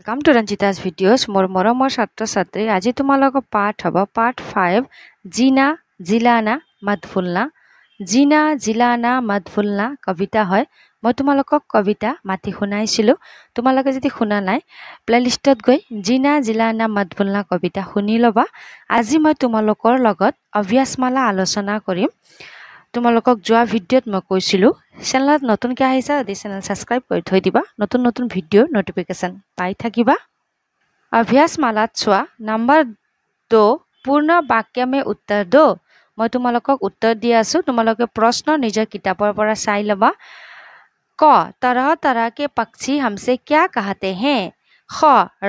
welcome to ৰঞ্জিতাছ videos মোৰ মৰমৰ ছাত্ৰ ছাত্ৰী আজি তোমালোকৰ পাঠ হ'ব পাৰ্ট ফাইভ জিনা জিলানা মাতফুলনা জিনা জিলানা মাতফুলনা কবিতা হয় মই তোমালোকক কবিতা মাতি শুনাইছিলোঁ তোমালোকে যদি শুনা নাই প্লে'লিষ্টত গৈ জিনা জিলানা মাতফুলনা কবিতা শুনি ল'বা আজি মই তোমালোকৰ লগত অভ্যাসমালা আলোচনা কৰিম तुम लोग जो भिडि मैं कैसी कैनल नतुनक चेनेल सबसक्राइब कर नतुन नतुन भिडि नटिफिकेशन पाई अभ्यास माल चुना नम्बर दो पूर्ण वाक्य में उत्तर दो मैं तुम लोग उत्तर दी आस तुम लोग प्रश्न निजर कितबर चाह ला क तरह तरह के पक्षी हमसे क्या कहते हैं ख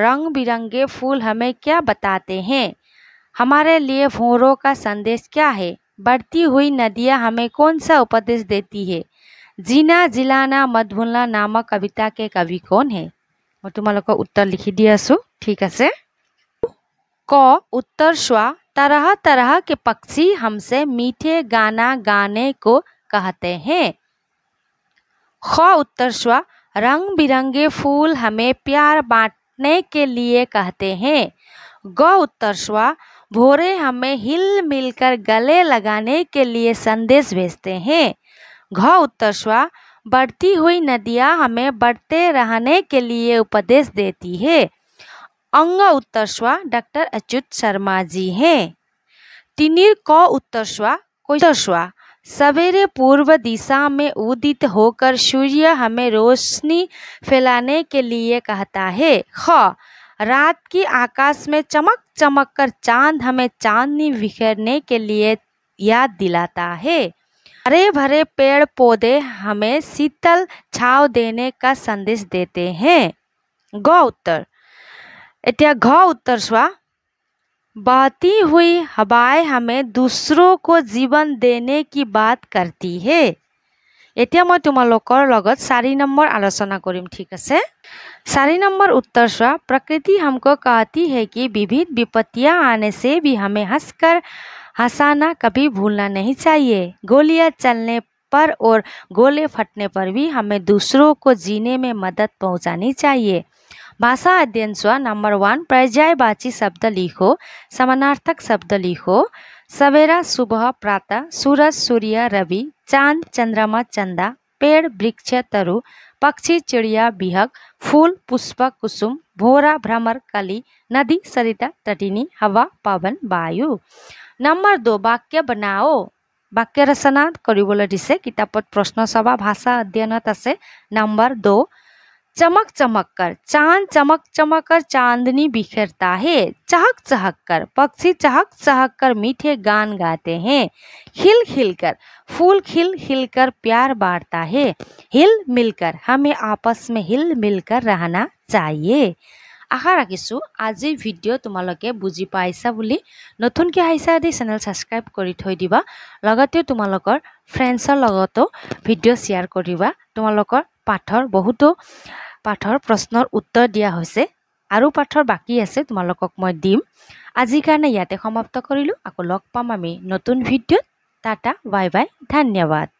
रंग बिरंगे फूल हमें क्या बताते हैं हमारे लिए भोरों का संदेश क्या है बढ़ती हुई नदियाँ हमें कौन सा उपदेश देती है जीना जिलाना मत भूलना नामक कविता के कवि कौन है মই তোমালোকক উত্তৰ লিখি দি আছোঁ ठीक है क उत्तर स्वा तरह तरह के पक्षी हमसे मीठे गाना गाने को कहते हैं ख उत्तर स्वा रंग बिरंगे फूल हमें प्यार बांटने के लिए कहते हैं ग उत्तर स्वा भोरे हमें हिल मिलकर गले लगाने के लिए संदेश भेजते हैं घ उत्तर स्वा बढ़ती हुई नदियाँ हमें बढ़ते रहने के लिए उपदेश देती है अंग उत्तर स्वा डॉक्टर अच्युत शर्मा जी हैं तिनीर क उत्तर स्वा उत्तर स्वा सवेरे पूर्व दिशा में उदित होकर सूर्य हमें रोशनी फैलाने के लिए कहता है ख रात की आकाश में चमक चमक कर चांद हमें चांदनी बिखेरने के लिए याद दिलाता है हरे भरे पेड़ पौधे हमें शीतल छाव देने का संदेश देते हैं ग उत्तर এতিয়া घ उत्तर स्वा बहती हुई हवाएं हमें दूसरों को जीवन देने की बात करती है এতিয়া মই তোমালোকৰ লগত চাৰি নম্বৰ আলোচনা কৰিম ঠিক আছে চাৰি নম্বৰ উত্তৰ চোৱা প্ৰকৃতি হামক কাহতি হে কি বিবিধ বিপত্তিয়া আনে চে ভি হামে হঁসকৰ हंसाना कभी भूलना नहीं चाहिए गोलियां चलने पर और गोले फटने पर भी हमें दूसरों को जीने में मदद पहुंचानी चाहिए भाषा अध्ययन स्व नंबर वन पर्यायवाची शब्द लिखो समानार्थक शब्द लिखो सवेरा सुबह प्रातः सूरज सूर्य रवि चांद चंद्रमा चंदा पेड़ वृक्ष तरु पक्षी चिड़िया बिहक फूल पुष्प कुसुम भोरा भ्रमर कली नदी सरिता तटिनी हवा पवन वायु नंबर दो वाक्य बनाओ वाक्य रचना কৰিবলৈ दिसे কিতাপত प्रश्न सभा भाषा अध्ययन आसे নম্বৰ दो चमक चमक कर चांद चमक चमक कर चांदनी बिखरता है चहक चहक कर पक्षी चहक चहक कर मीठे गान गाते हैं खिल खिल कर फूल खिल खिल कर प्यार बांटता है हिल मिलकर हमें आपस में हिल मिलकर रहना चाहिए आशा राखी आज भिडिओ तुम लोग बुझी पासा बी नतुनक चेनेल सबसक्राइब कर तुम लोग फ्रेंडसर लगता भिडिओ शेयर करवा तुम लोग पाठर बहुत পাঠৰ প্ৰশ্নৰ উত্তৰ দিয়া হৈছে আৰু পাঠৰ বাকী আছে তোমালোকক মই দিম আজিৰ কাৰণে ইয়াতে সমাপ্ত কৰিলোঁ আকৌ লগ পাম আমি নতুন ভিডিঅ'ত টাটা বাই বাই ধন্যবাদ